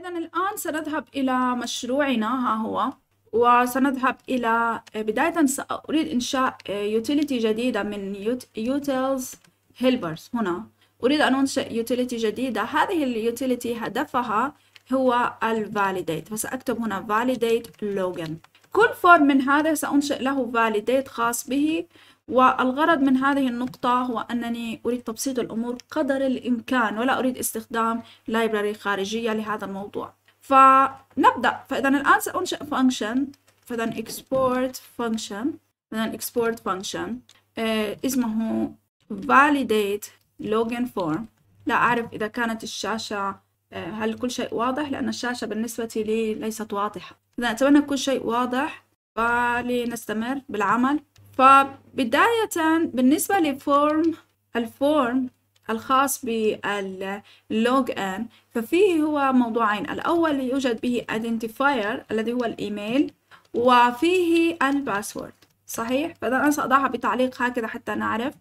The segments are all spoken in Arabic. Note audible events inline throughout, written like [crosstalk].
إذا الآن سنذهب إلى مشروعنا ها هو وسنذهب إلى آه، بداية سأريد إنشاء يوتيليتي آه، جديدة من يوتيلز هيلبرز هنا أريد أن أنشئ يوتيليتي جديدة هذه اليوتيليتي هدفها هو الفاليديت فسأكتب هنا فاليديت لوجن كل فورم من هذا سأنشئ له فاليديت خاص به والغرض من هذه النقطة هو أنني أريد تبسيط الأمور قدر الإمكان ولا أريد استخدام لايبراري خارجية لهذا الموضوع فنبدأ فإذا الآن سأنشئ فانكشن فإذا export function فإذا export function آه، اسمه validate login form لا أعرف إذا كانت الشاشة آه، هل كل شيء واضح لأن الشاشة بالنسبة لي ليست واضحة إذا أتمنى كل شيء واضح فلنستمر بالعمل فبداية بالنسبة لفورم الفورم الخاص باللوج ان ففيه هو موضوعين الأول يوجد به identifier الذي هو الإيميل وفيه الباسورد صحيح فانا أنا سأضعها بتعليق هكذا حتى نعرف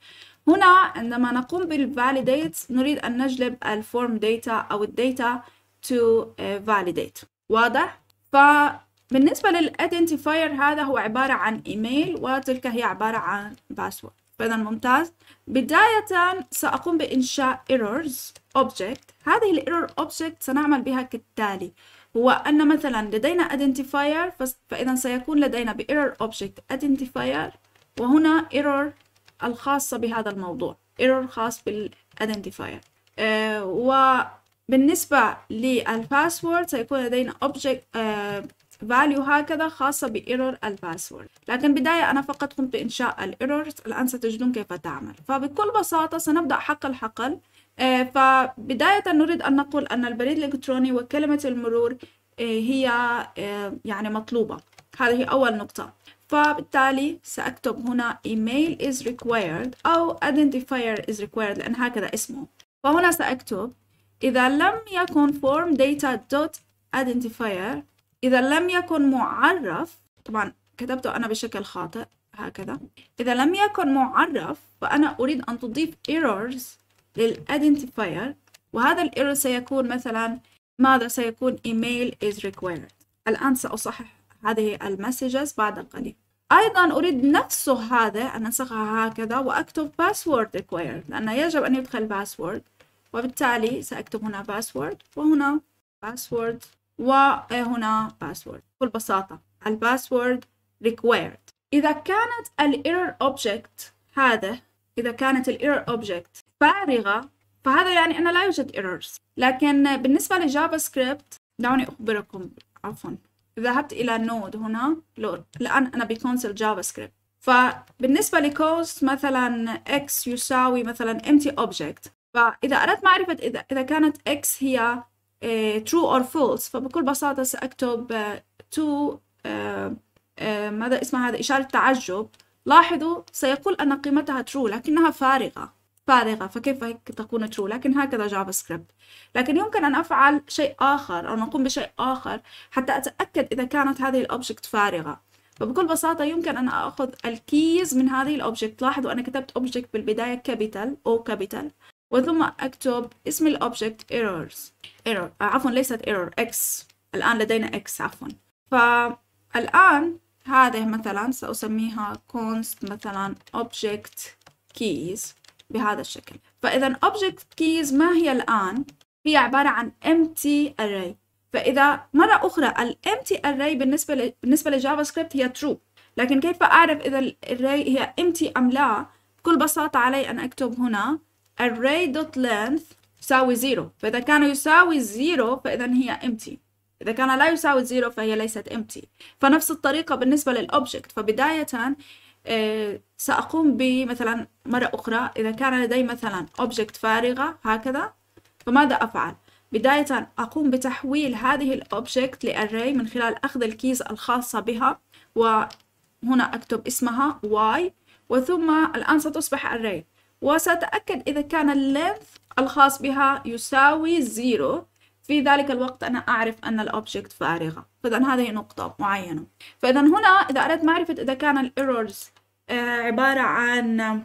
هنا عندما نقوم بالفاليديت نريد أن نجلب الفورم داتا أو الداتا to validate واضح؟ ف بالنسبة للidentifier هذا هو عبارة عن إيميل وتلك هي عبارة عن باسورد فإذا ممتاز بداية سأقوم بإنشاء errors object هذه الإيرور object سنعمل بها كالتالي هو أن مثلا لدينا identifier فإذا سيكون لدينا بإيرور object identifier وهنا error الخاصة بهذا الموضوع error خاص بالidentifier أه وبالنسبة للباسورد سيكون لدينا object أه value هكذا خاصة بايرور الباسورد لكن بداية أنا فقط قمت بإنشاء الايرورز الآن ستجدون كيف تعمل فبكل بساطة سنبدأ حقل حقل آه، فبداية نريد أن نقول أن البريد الإلكتروني وكلمة المرور آه، هي آه، يعني مطلوبة هذه أول نقطة فبالتالي سأكتب هنا email is required أو identifier is required لأن هكذا اسمه فهنا سأكتب إذا لم يكن form data dot identifier إذا لم يكن معرف طبعا كتبته أنا بشكل خاطئ هكذا إذا لم يكن معرف فأنا أريد أن تضيف errors للidentifier وهذا الايرور سيكون مثلا ماذا سيكون email is required الآن سأصحح هذه المسجز بعد قليل أيضا أريد نفسه هذا أن أنسخها هكذا وأكتب password required لأن يجب أن يدخل password وبالتالي سأكتب هنا password وهنا password وهنا باسورد بكل بساطة الباسورد required إذا كانت الإيرور error object هذا إذا كانت الإيرور error object فارغة فهذا يعني أنه لا يوجد errors لكن بالنسبة لجافا سكريبت دعوني أخبركم عفوا ذهبت إلى نود هنا الآن أنا بكونسل جافا سكريبت فبالنسبة لكوست مثلا x يساوي مثلا empty object فإذا أردت معرفة إذا, إذا كانت x هي آه، true or false فبكل بساطة سأكتب آه، to آه، ماذا اسمها هذا إشارة تعجب لاحظوا سيقول أن قيمتها true لكنها فارغة فارغة فكيف تكون true لكن هكذا جافا سكريبت لكن يمكن أن أفعل شيء آخر أو نقوم بشيء آخر حتى أتأكد إذا كانت هذه الأوبجكت فارغة فبكل بساطة يمكن أن أخذ الكيز من هذه الأوبجكت لاحظوا أنا كتبت أوبجكت بالبداية كابيتال أو كابيتال وثم أكتب اسم الأوبجكت errors error آه، عفوا ليست error x الآن لدينا x عفوا فالآن هذه مثلا سأسميها const مثلا object keys بهذا الشكل فإذا object keys ما هي الآن هي عبارة عن empty array فإذا مرة أخرى ال empty array بالنسبة ل... بالنسبة لجافا سكريبت هي true لكن كيف أعرف إذا الأري هي empty أم لا بكل بساطة علي أن أكتب هنا array.length يساوي زيرو فإذا كان يساوي زيرو فإذا هي empty إذا كان لا يساوي زيرو فهي ليست empty فنفس الطريقة بالنسبة للأوبجكت فبداية آه، سأقوم بمثلا مرة أخرى إذا كان لدي مثلا أوبجكت فارغة هكذا فماذا أفعل؟ بداية أقوم بتحويل هذه الأوبجكت لأري من خلال أخذ الكيز الخاصة بها وهنا أكتب اسمها y وثم الآن ستصبح array وسأتأكد إذا كان اللينث الخاص بها يساوي زيرو في ذلك الوقت أنا أعرف أن الأوبجكت فارغة فإذا هذه نقطة معينة فإذا هنا إذا أردت معرفة إذا كان الإيرورز آه، عبارة عن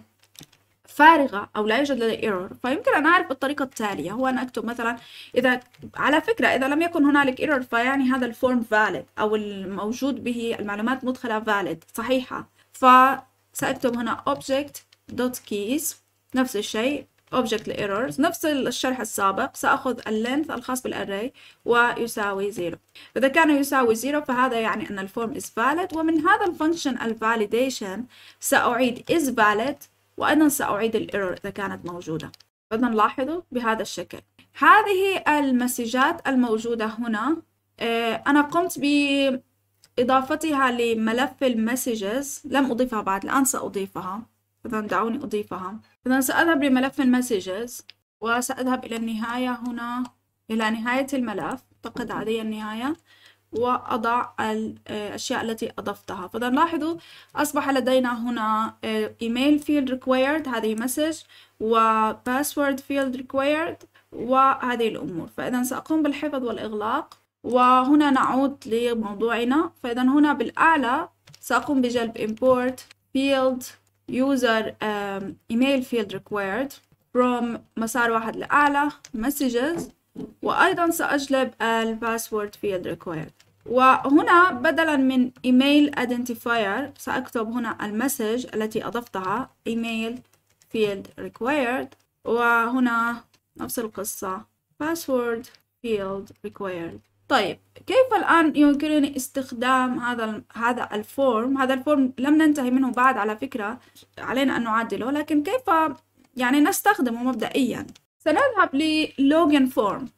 فارغة أو لا يوجد لدي ايرور فيمكن أن أعرف بالطريقة التالية هو أن أكتب مثلا إذا على فكرة إذا لم يكن هنالك ايرور فيعني هذا الفورم valid أو الموجود به المعلومات مدخلة valid صحيحة فسأكتب هنا object.keys نفس الشيء object errors نفس الشرح السابق سأخذ اللينث الخاص بالأري ويساوي 0 إذا كان يساوي 0 فهذا يعني أن الفورم is valid ومن هذا الفانكشن الفاليديشن سأعيد is valid وأيضا سأعيد الايرور إذا كانت موجودة إذا لاحظوا بهذا الشكل هذه المسجات الموجودة هنا آه، أنا قمت بإضافتها لملف المسجز لم أضيفها بعد الآن سأضيفها إذا دعوني أضيفها إذا سأذهب لملف المسجز وسأذهب إلى النهاية هنا إلى نهاية الملف تقد علي النهاية وأضع آه، الأشياء التي أضفتها فإذا لاحظوا أصبح لدينا هنا آه، إيميل فيلد ريكويرد هذه مسج وباسورد فيلد ريكويرد وهذه الأمور فإذا سأقوم بالحفظ والإغلاق وهنا نعود لموضوعنا فإذا هنا بالأعلى سأقوم بجلب امبورت فيلد user um, email field required from مسار واحد لأعلى messages وأيضا سأجلب password field required وهنا بدلا من email identifier سأكتب هنا المسج التي أضفتها email field required وهنا نفس القصة password field required طيب كيف الآن يمكنني استخدام هذا هذا الفورم هذا الفورم لم ننتهي منه بعد على فكرة علينا أن نعدله لكن كيف يعني نستخدمه مبدئيا سنذهب للوجن فورم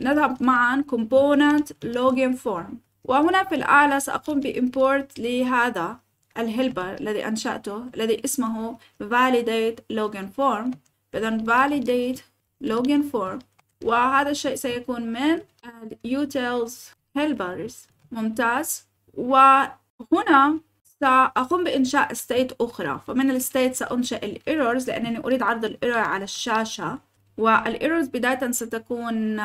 نذهب معا component login form وهنا في الآلة سأقوم بإمبورت لهذا الهلبر الذي أنشأته الذي اسمه validate login form إذا validate login form وهذا الشيء سيكون من آه، utils helpers ممتاز وهنا سأقوم بإنشاء state أخرى فمن الستيت سأنشئ الإيرورز لأنني أريد عرض الإيرور على الشاشة والإيرورز بداية ستكون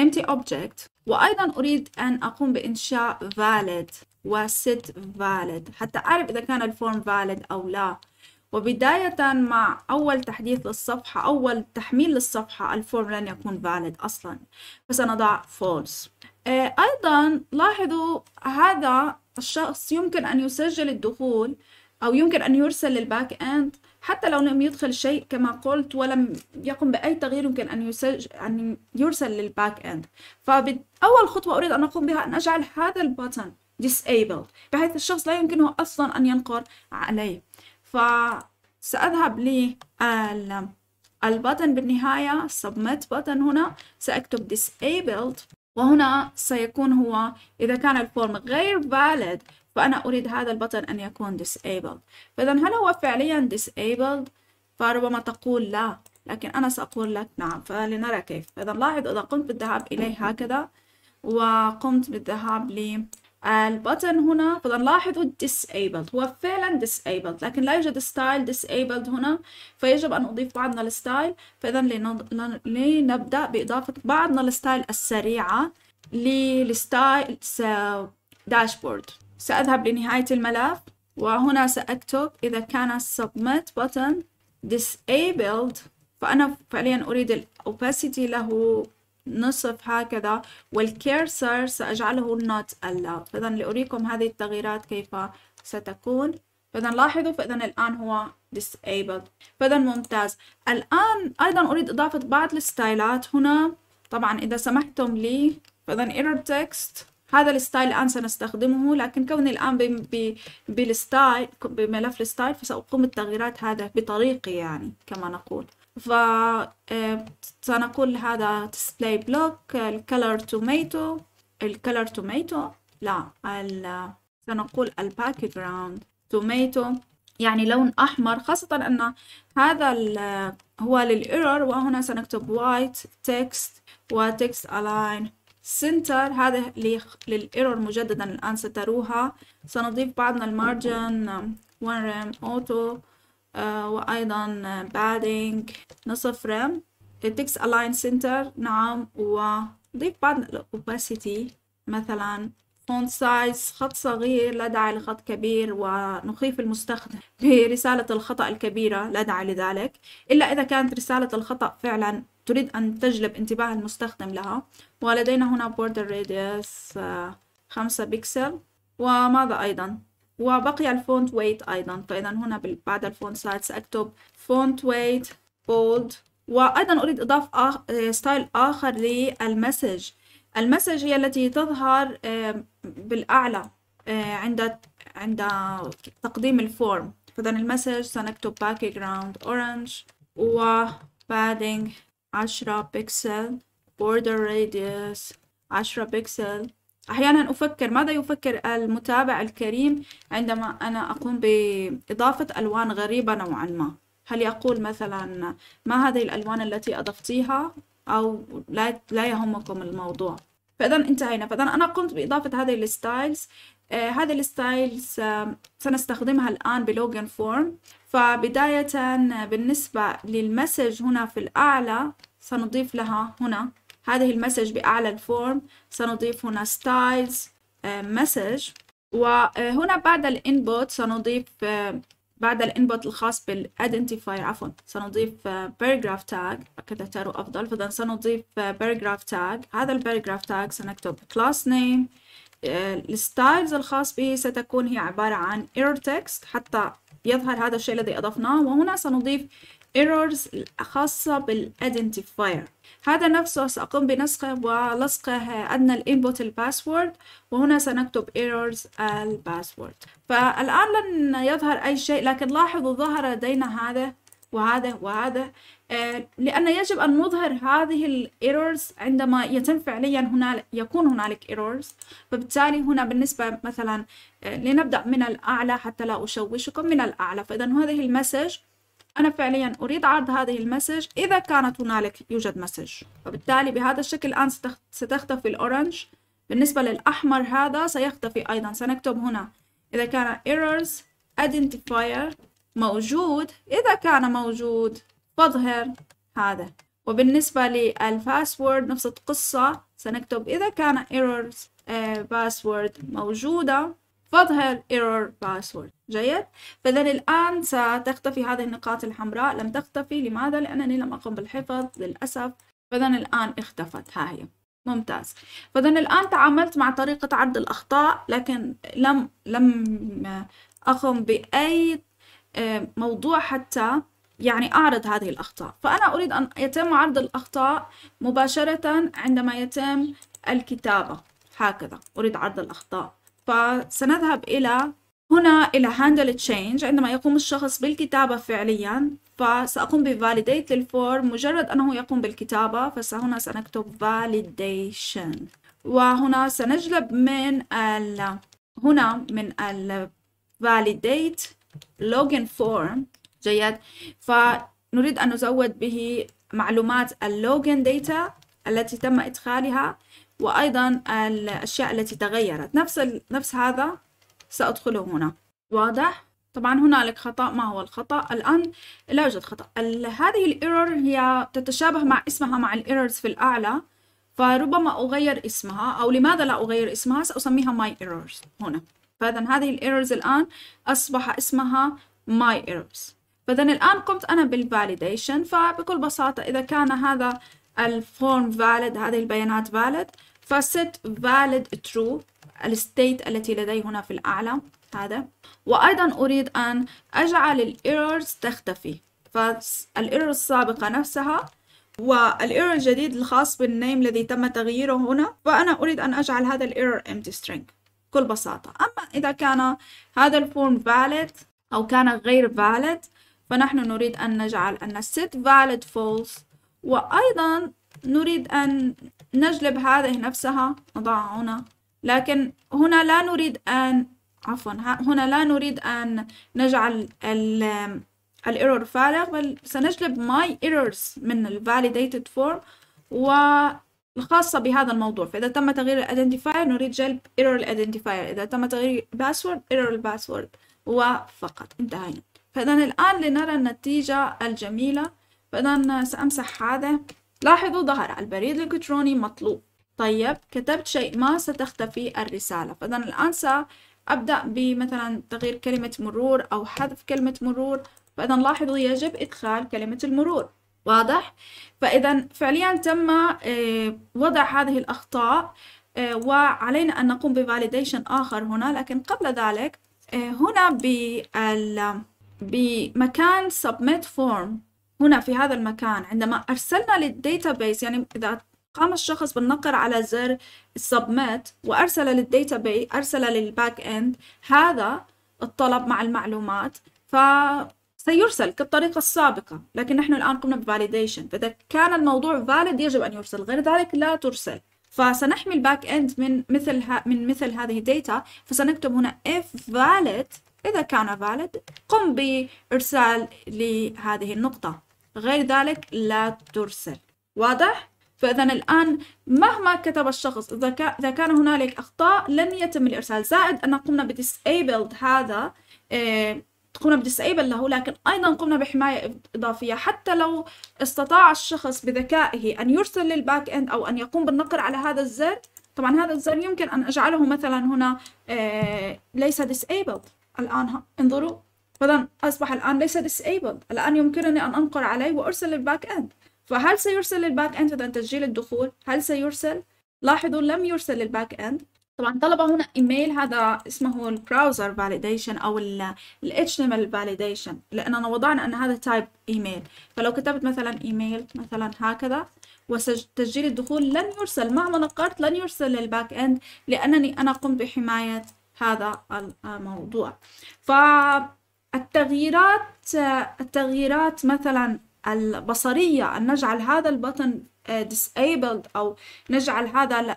empty object وأيضا أريد أن أقوم بإنشاء valid و set valid حتى أعرف إذا كان الفورم valid أو لا وبداية مع أول تحديث للصفحة أول تحميل للصفحة الفورم لن يكون valid أصلا فسنضع false آه، أيضا لاحظوا هذا الشخص يمكن أن يسجل الدخول أو يمكن أن يرسل للباك أند حتى لو لم يدخل شيء كما قلت ولم يقم بأي تغيير يمكن أن, يسجل أن يرسل للباك أند فأول خطوة أريد أن أقوم بها أن أجعل هذا البوتن disabled بحيث الشخص لا يمكنه أصلا أن ينقر عليه فسأذهب للبطن بالنهاية submit button هنا سأكتب disabled وهنا سيكون هو إذا كان الفورم غير valid فأنا أريد هذا البطن أن يكون disabled فإذا هل هو فعليا disabled فربما تقول لا لكن أنا سأقول لك نعم فلنرى كيف إذا لاحظ إذا قمت بالذهاب إليه هكذا وقمت بالذهاب لي البتن هنا فنلاحظ disabled هو فعلا disabled لكن لا يوجد style disabled هنا فيجب أن أضيف بعض بعضنا الستايل فإذا لنبدأ بإضافة بعض بعضنا الستايل السريعة للستايل داشبورد سأذهب لنهاية الملف وهنا سأكتب إذا كان submit button disabled فأنا فعليا أريد الأوباسيتي له نصف هكذا والكيرسر سأجعله نوت ألا فإذا لأريكم هذه التغييرات كيف ستكون فإذا لاحظوا فإذا الآن هو disabled فإذا ممتاز الآن أيضا أريد إضافة بعض الستايلات هنا طبعا إذا سمحتم لي فإذا error text هذا الستايل الآن سنستخدمه لكن كوني الآن بالستايل بملف الستايل فسأقوم بالتغييرات هذا بطريقي يعني كما نقول ف آه، سنقول هذا display block color tomato color tomato لا ال... سنقول ال background tomato يعني لون أحمر خاصة أن هذا ال... هو للإيرور وهنا سنكتب white text و text align center هذا للإيرور مجددا الآن ستروها سنضيف بعضنا المارجن one rem auto آه، وأيضا آه، بادنج نصف رم تكس ألاين سنتر نعم وضيف بعض الأوباسيتي مثلا فونت سايز خط صغير لا داعي لخط كبير ونخيف المستخدم [laughs] برسالة الخطأ الكبيرة لا داعي لذلك إلا إذا كانت رسالة الخطأ فعلا تريد أن تجلب انتباه المستخدم لها ولدينا هنا border radius آه، خمسة بكسل وماذا أيضا وبقي الفونت ويت أيضا فإذا هنا بعد الفونت سايز سأكتب فونت ويت بولد وأيضا أريد اضاف آخ... ستايل آه، آخر للمسج المسج هي التي تظهر آه، بالأعلى آه، عند عند تقديم الفورم فإذا المسج سنكتب باك جراوند أورنج و padding 10 بكسل border radius 10 بكسل أحيانا أفكر ماذا يفكر المتابع الكريم عندما أنا أقوم بإضافة ألوان غريبة نوعا ما هل يقول مثلا ما هذه الألوان التي أضفتيها أو لا, لا يهمكم الموضوع فإذا انتهينا فإذا أنا قمت بإضافة هذه الستايلز آه هذه الستايلز آه سنستخدمها الآن بلوجن فورم فبداية بالنسبة للمسج هنا في الأعلى سنضيف لها هنا هذه المسج بأعلى الفورم سنضيف هنا styles آه، مسج وهنا بعد الانبوت سنضيف آه، بعد الانبوت الخاص بالايدنتيفاير عفوا سنضيف آه، paragraph tag كتختاروا افضل فاذا سنضيف paragraph tag هذا الباراجراف tag سنكتب class name الستايلز الخاص به ستكون هي عبارة عن error text حتى يظهر هذا الشيء الذي أضفناه وهنا سنضيف errors خاصة بالidentifier هذا نفسه سأقوم بنسخه ولصقه أدنى الانبوت الباسورد وهنا سنكتب errors الباسورد فالآن لن يظهر أي شيء لكن لاحظوا ظهر لدينا هذا وهذا وهذا آه لأن يجب أن نظهر هذه الايرورز عندما يتم فعليا هنا يكون هنالك ايرورز فبالتالي هنا بالنسبة مثلا آه لنبدأ من الأعلى حتى لا أشوشكم من الأعلى فإذا هذه المسج أنا فعليا أريد عرض هذه المسج إذا كانت هنالك يوجد مسج وبالتالي بهذا الشكل الآن ستختفي الأورنج بالنسبة للأحمر هذا سيختفي أيضا سنكتب هنا إذا كان errors identifier موجود إذا كان موجود فظهر هذا وبالنسبة للباسورد نفس القصة سنكتب إذا كان errors آه، password موجودة فاظهر error password جيد فإذا الآن ستختفي هذه النقاط الحمراء لم تختفي لماذا؟ لأنني لم أقم بالحفظ للأسف فإذا الآن اختفت ها هي ممتاز فإذا الآن تعاملت مع طريقة عرض الأخطاء لكن لم لم أقم بأي آه، موضوع حتى يعني أعرض هذه الأخطاء فأنا أريد أن يتم عرض الأخطاء مباشرة عندما يتم الكتابة هكذا أريد عرض الأخطاء فسنذهب إلى هنا إلى handle change عندما يقوم الشخص بالكتابة فعليا فسأقوم ب validate للفورم مجرد أنه يقوم بالكتابة فهنا سنكتب validation وهنا سنجلب من ال هنا من ال validate login form جيد فنريد أن نزود به معلومات اللوجن داتا التي تم إدخالها وأيضا الأشياء التي تغيرت نفس, ال... نفس هذا سأدخله هنا واضح؟ طبعا هنالك خطأ ما هو الخطأ الآن لا يوجد خطأ ال... هذه الايرور هي تتشابه مع اسمها مع الايرورز في الأعلى فربما أغير اسمها أو لماذا لا أغير اسمها سأسميها my errors هنا فإذا هذه الايرورز الآن أصبح اسمها my errors فإذا الآن قمت أنا بالفاليديشن فبكل بساطة إذا كان هذا الفورم valid هذه البيانات valid فست valid true الستيت التي لدي هنا في الأعلى هذا وأيضا أريد أن أجعل الايرورز تختفي فالايرور السابقة نفسها والايرور الجديد الخاص بالنيم الذي تم تغييره هنا فأنا أريد أن أجعل هذا الايرور empty string بكل بساطة أما إذا كان هذا الفورم valid أو كان غير valid فنحن نريد أن نجعل أن set valid false وأيضا نريد أن نجلب هذه نفسها نضعها هنا لكن هنا لا نريد أن عفوا هنا لا نريد أن نجعل ال الايرور فارغ بل سنجلب my errors من الvalidated form والخاصة بهذا الموضوع فإذا تم تغيير identifier نريد جلب error identifier إذا تم تغيير password error password وفقط انتهينا فإذا الآن لنرى النتيجة الجميلة فإذا سأمسح هذا لاحظوا ظهر على البريد الإلكتروني مطلوب طيب كتبت شيء ما ستختفي الرسالة فإذا الآن سأبدأ بمثلا تغيير كلمة مرور أو حذف كلمة مرور فإذا لاحظوا يجب إدخال كلمة المرور واضح؟ فإذا فعليا تم آه، وضع هذه الأخطاء آه، وعلينا أن نقوم بفاليديشن آخر هنا لكن قبل ذلك آه، هنا بمكان submit form هنا في هذا المكان عندما أرسلنا بيس يعني إذا قام الشخص بالنقر على زر submit وأرسل بيس أرسل للباك إند هذا الطلب مع المعلومات ف سيرسل كالطريقة السابقة لكن نحن الآن قمنا بفاليديشن فإذا كان الموضوع فاليد يجب أن يرسل غير ذلك لا ترسل فسنحمي الباك اند من مثل ها من مثل هذه الداتا فسنكتب هنا if valid إذا كان valid قم بإرسال لهذه النقطة غير ذلك لا ترسل واضح؟ فإذا الآن مهما كتب الشخص إذا كان هنالك أخطاء لن يتم الإرسال زائد أن قمنا بديسايبلد هذا آه، قمنا بديسيبل له لكن أيضا قمنا بحماية إضافية حتى لو استطاع الشخص بذكائه أن يرسل للباك إند أو أن يقوم بالنقر على هذا الزر طبعا هذا الزر يمكن أن أجعله مثلا هنا آه، ليس disabled الآن انظروا فإذا أصبح الآن ليس disabled الآن يمكنني أن أنقر عليه وأرسل للباك إند فهل سيرسل للباك إند إذا تسجيل الدخول هل سيرسل لاحظوا لم يرسل للباك إند طبعا طلب هنا ايميل هذا اسمه البراوزر فاليديشن او ال HTML فاليديشن لاننا وضعنا ان هذا تايب ايميل فلو كتبت مثلا ايميل مثلا هكذا وتسجيل الدخول لن يرسل مهما نقرت لن يرسل للباك اند لانني انا قمت بحماية هذا الموضوع ف التغييرات التغييرات مثلا البصرية أن نجعل هذا البطن آه، disabled أو نجعل هذا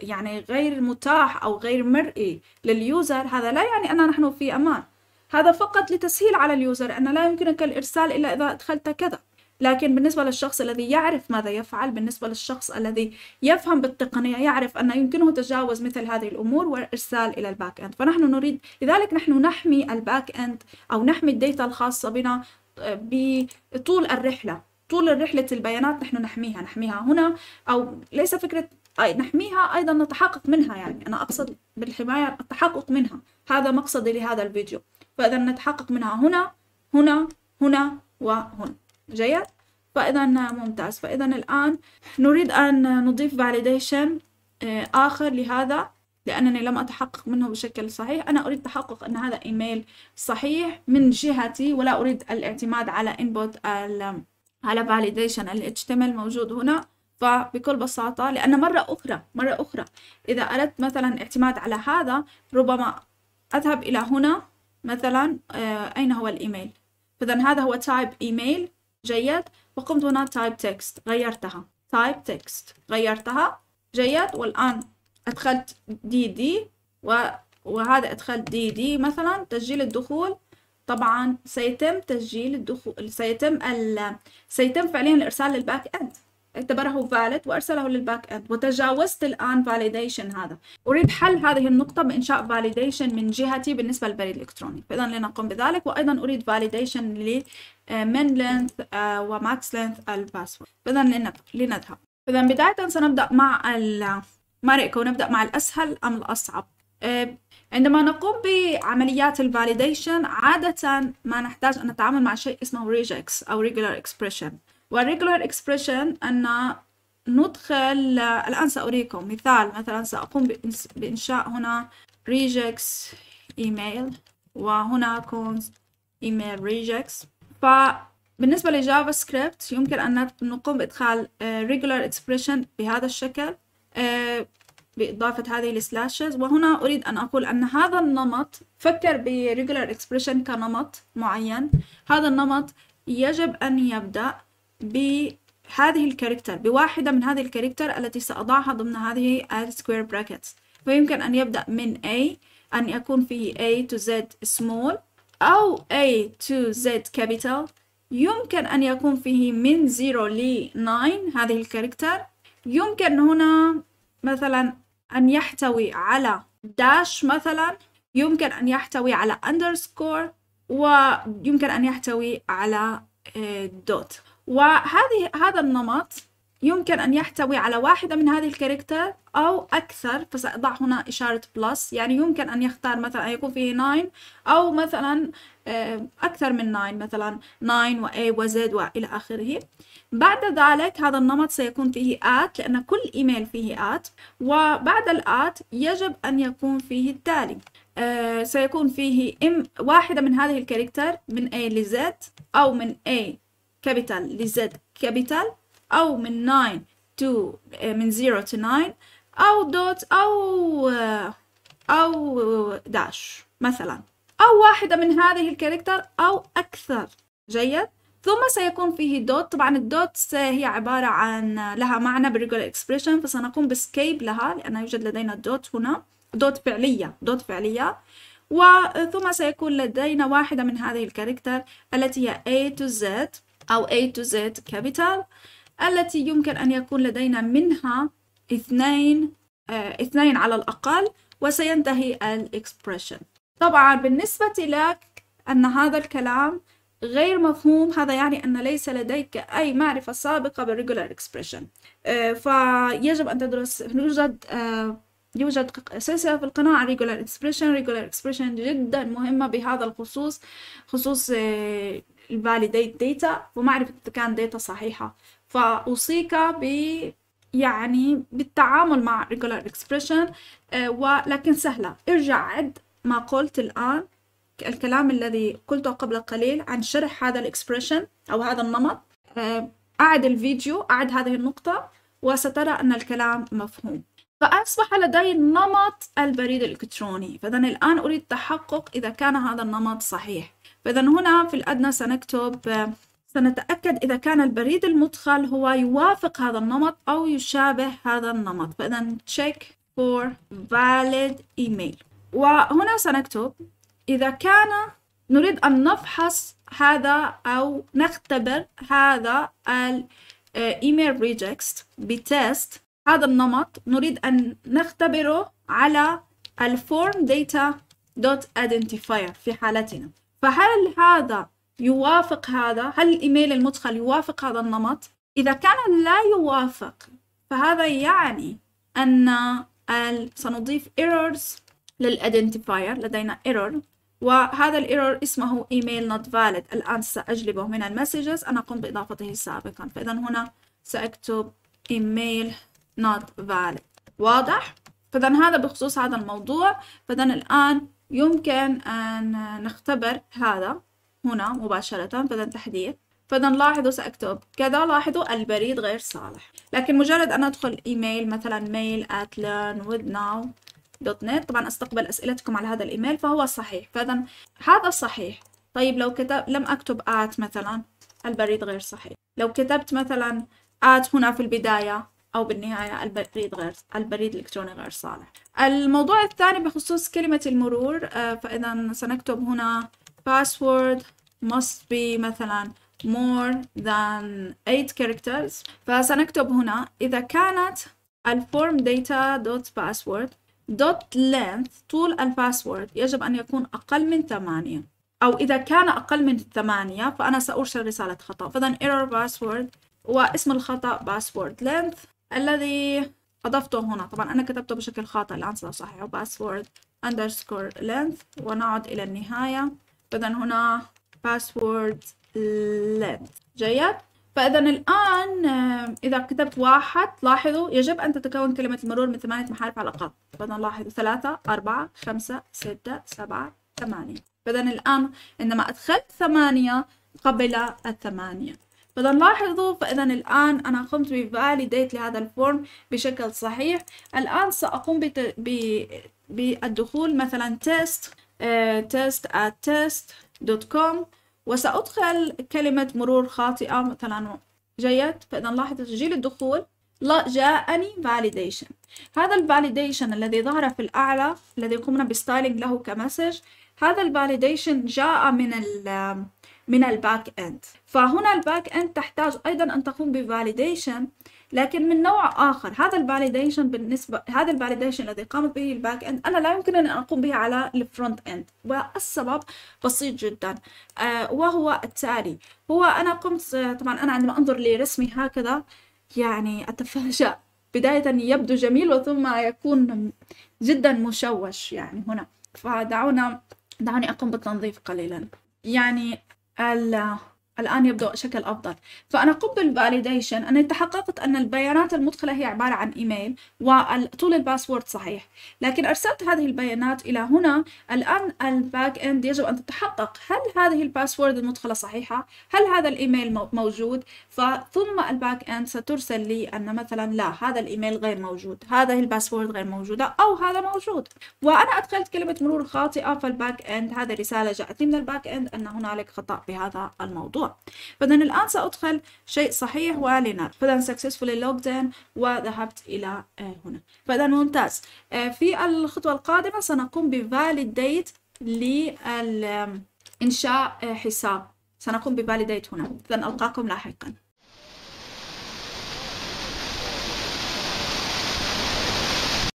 يعني غير متاح أو غير مرئي لليوزر هذا لا يعني أن نحن في أمان هذا فقط لتسهيل على اليوزر أن لا يمكنك الإرسال إلا إذا أدخلت كذا لكن بالنسبة للشخص الذي يعرف ماذا يفعل بالنسبة للشخص الذي يفهم بالتقنية يعرف أن يمكنه تجاوز مثل هذه الأمور وإرسال إلى الباك أند فنحن نريد لذلك نحن نحمي الباك أند أو نحمي الديتا الخاصة بنا آه، بطول الرحلة طول رحلة البيانات نحن نحميها نحميها هنا أو ليس فكرة آه، نحميها أيضا نتحقق منها يعني أنا أقصد بالحماية التحقق منها هذا مقصدي لهذا الفيديو فإذا نتحقق منها هنا هنا هنا وهنا جيد فإذا ممتاز فإذا الآن نريد أن نضيف validation آه، آخر لهذا لأنني لم أتحقق منه بشكل صحيح أنا أريد تحقق أن هذا إيميل صحيح من جهتي ولا أريد الاعتماد على input على validation ال HTML موجود هنا فبكل بساطة لأن مرة أخرى مرة أخرى إذا أردت مثلا اعتماد على هذا ربما أذهب إلى هنا مثلا آه، أين هو الإيميل فإذا هذا هو type إيميل جيد وقمت هنا تايب تكست غيرتها تايب تكست غيرتها جيد والآن أدخلت دي دي وهذا أدخلت دي دي مثلا تسجيل الدخول طبعا سيتم تسجيل الدخول سيتم ال... سيتم فعليا الإرسال للباك إند اعتبره valid وارسله للباك اند وتجاوزت الان فاليديشن هذا اريد حل هذه النقطه بانشاء فاليديشن من جهتي بالنسبه للبريد الالكتروني فاذا لنقوم بذلك وايضا اريد ل من لينث وماكس لينث الباسورد فاذا لنذهب فاذا بدايه سنبدا مع ماريكو نبدا مع الاسهل ام الاصعب آه، عندما نقوم بعمليات الفاليديشن عادة ما نحتاج أن نتعامل مع شيء اسمه ريجكس أو ريجولار اكسبريشن والريجولار اكسبريشن أن ندخل الآن سأريكم مثال مثلا سأقوم بإنشاء هنا ريجكس ايميل وهنا كونز ايميل ريجكس فبالنسبة لجافا سكريبت يمكن أن نقوم بإدخال آه، regular expression بهذا الشكل آه، بإضافة هذه السلاشز وهنا أريد أن أقول أن هذا النمط فكر ب regular expression كنمط معين هذا النمط يجب أن يبدأ بهذه الكاركتر بواحدة من هذه الكاركتر التي سأضعها ضمن هذه ال square brackets فيمكن أن يبدأ من A أن يكون فيه A to Z small أو A to Z capital يمكن أن يكون فيه من 0 ل 9 هذه الكاركتر يمكن هنا مثلا أن يحتوي على داش مثلا يمكن أن يحتوي على underscore ويمكن أن يحتوي على دوت آه، وهذه هذا النمط يمكن أن يحتوي على واحدة من هذه الكاركتر أو أكثر فسأضع هنا إشارة بلس يعني يمكن أن يختار مثلا أن يكون فيه 9 أو مثلا آه، أكثر من 9 مثلا 9 و A و Z وإلى آخره بعد ذلك هذا النمط سيكون فيه at لأن كل إيميل فيه at وبعد الات يجب أن يكون فيه التالي آه، سيكون فيه واحدة من هذه الكاركتر من A ل Z أو من A كابيتال لزد كابيتال أو من 9 تو آه، من 0 تو 9 أو دوت أو آه، أو داش مثلا أو واحدة من هذه الكاركتر أو أكثر جيد ثم سيكون فيه دوت طبعا الدوت هي عبارة عن لها معنى بالريجولار اكسبريشن فسنقوم بسكيب لها لأن يوجد لدينا دوت هنا دوت فعلية دوت فعلية وثم سيكون لدينا واحدة من هذه الكاركتر التي هي A to Z أو A to Z capital التي يمكن أن يكون لدينا منها اثنين آه اثنين على الأقل وسينتهي الإكسبرشن طبعا بالنسبة لك أن هذا الكلام غير مفهوم هذا يعني أن ليس لديك أي معرفة سابقة بالريجولار expression آه فيجب أن تدرس يوجد آه يوجد سلسلة في القناة عن regular expression regular expression جدا مهمة بهذا الخصوص خصوص آه، الفاليديت داتا ومعرفة إذا كان داتا صحيحة فأوصيك ب يعني بالتعامل مع regular expression آه، ولكن سهلة ارجع عد ما قلت الآن الكلام الذي قلته قبل قليل عن شرح هذا الاكسبريشن أو هذا النمط آه، أعد الفيديو أعد هذه النقطة وسترى أن الكلام مفهوم فأصبح لدي نمط البريد الإلكتروني فإذا الآن أريد تحقق إذا كان هذا النمط صحيح فإذا هنا في الأدنى سنكتب آه، سنتأكد إذا كان البريد المدخل هو يوافق هذا النمط أو يشابه هذا النمط فإذا check for valid email وهنا سنكتب إذا كان نريد أن نفحص هذا أو نختبر هذا الإيميل ريجكست بتيست هذا النمط نريد أن نختبره على الفورم داتا دوت identifier في حالتنا فهل هذا يوافق هذا هل الإيميل المدخل يوافق هذا النمط إذا كان لا يوافق فهذا يعني أن سنضيف errors للidentifier لدينا error وهذا الايرور اسمه ايميل نوت valid الآن سأجلبه من المسجز أنا قمت بإضافته سابقا فإذا هنا سأكتب ايميل نوت valid واضح؟ فإذا هذا بخصوص هذا الموضوع فإذا الآن يمكن أن نختبر هذا هنا مباشرة بدل تحديث فإذا لاحظوا سأكتب كذا لاحظوا البريد غير صالح لكن مجرد أن أدخل إيميل مثلا mail at learnwithnow.net طبعا أستقبل أسئلتكم على هذا الإيميل فهو صحيح فإذا هذا صحيح طيب لو كتب لم أكتب at مثلا البريد غير صحيح لو كتبت مثلا at هنا في البداية أو بالنهاية البريد غير البريد الإلكتروني غير صالح الموضوع الثاني بخصوص كلمة المرور آه، فإذا سنكتب هنا password must be مثلا more than 8 characters فسنكتب هنا إذا كانت الفورم داتا دوت باسورد دوت لينث طول الباسورد يجب أن يكون أقل من 8 أو إذا كان أقل من 8 فأنا سأرسل رسالة خطأ فإذا error password واسم الخطأ password length الذي أضفته هنا طبعا أنا كتبته بشكل خاطئ الآن سأصححه password underscore length ونعد إلى النهاية إذا هنا password length جيد فإذا الآن آه، إذا كتبت واحد لاحظوا يجب أن تتكون كلمة المرور من ثمانية محارف على الأقل فإذا لاحظوا ثلاثة أربعة خمسة ستة سبعة ثمانية فإذا الآن عندما أدخلت ثمانية قبل الثمانية فإذا لاحظوا فإذا الآن أنا قمت بفاليديت لهذا الفورم بشكل صحيح الآن سأقوم بت... ب... بالدخول مثلا تيست تيست آه، at test دوت كوم وسأدخل كلمة مرور خاطئة مثلا جيد فإذا لاحظ تسجيل الدخول لا جاءني فاليديشن هذا الفاليديشن الذي ظهر في الأعلى الذي قمنا بستايلينج له كمسج هذا الفاليديشن جاء من ال من الباك اند فهنا الباك اند تحتاج ايضا ان تقوم بفاليديشن لكن من نوع اخر هذا الفاليديشن بالنسبه هذا الفاليديشن الذي قامت به الباك اند انا لا يمكن ان اقوم به على الفرونت اند والسبب بسيط جدا آه وهو التالي هو انا قمت آه، طبعا انا عندما انظر لرسمي هكذا يعني اتفاجأ بداية يبدو جميل وثم يكون جدا مشوش يعني هنا فدعونا دعوني أقوم بالتنظيف قليلا يعني الآن يبدو شكل أفضل فأنا قمت بالفاليديشن أنا تحققت أن البيانات المدخلة هي عبارة عن إيميل وطول الباسورد صحيح لكن أرسلت هذه البيانات إلى هنا الآن الباك إند يجب أن تتحقق هل هذه الباسورد المدخلة صحيحة؟ هل هذا الإيميل موجود؟ فثم الباك إند سترسل لي أن مثلا لا هذا الإيميل غير موجود هذه الباسورد غير موجودة أو هذا موجود وأنا أدخلت كلمة مرور خاطئة فالباك إند هذه رسالة جاءتني من الباك إند أن هنالك خطأ بهذا الموضوع الموضوع فإذا الآن سأدخل شيء صحيح ولينار فإذا سكسسفولي لوجد ان وذهبت إلى آه، هنا فإذا ممتاز آه، في الخطوة القادمة سنقوم بفاليديت لإنشاء آه، حساب سنقوم بفاليديت هنا فاذا ألقاكم لاحقاً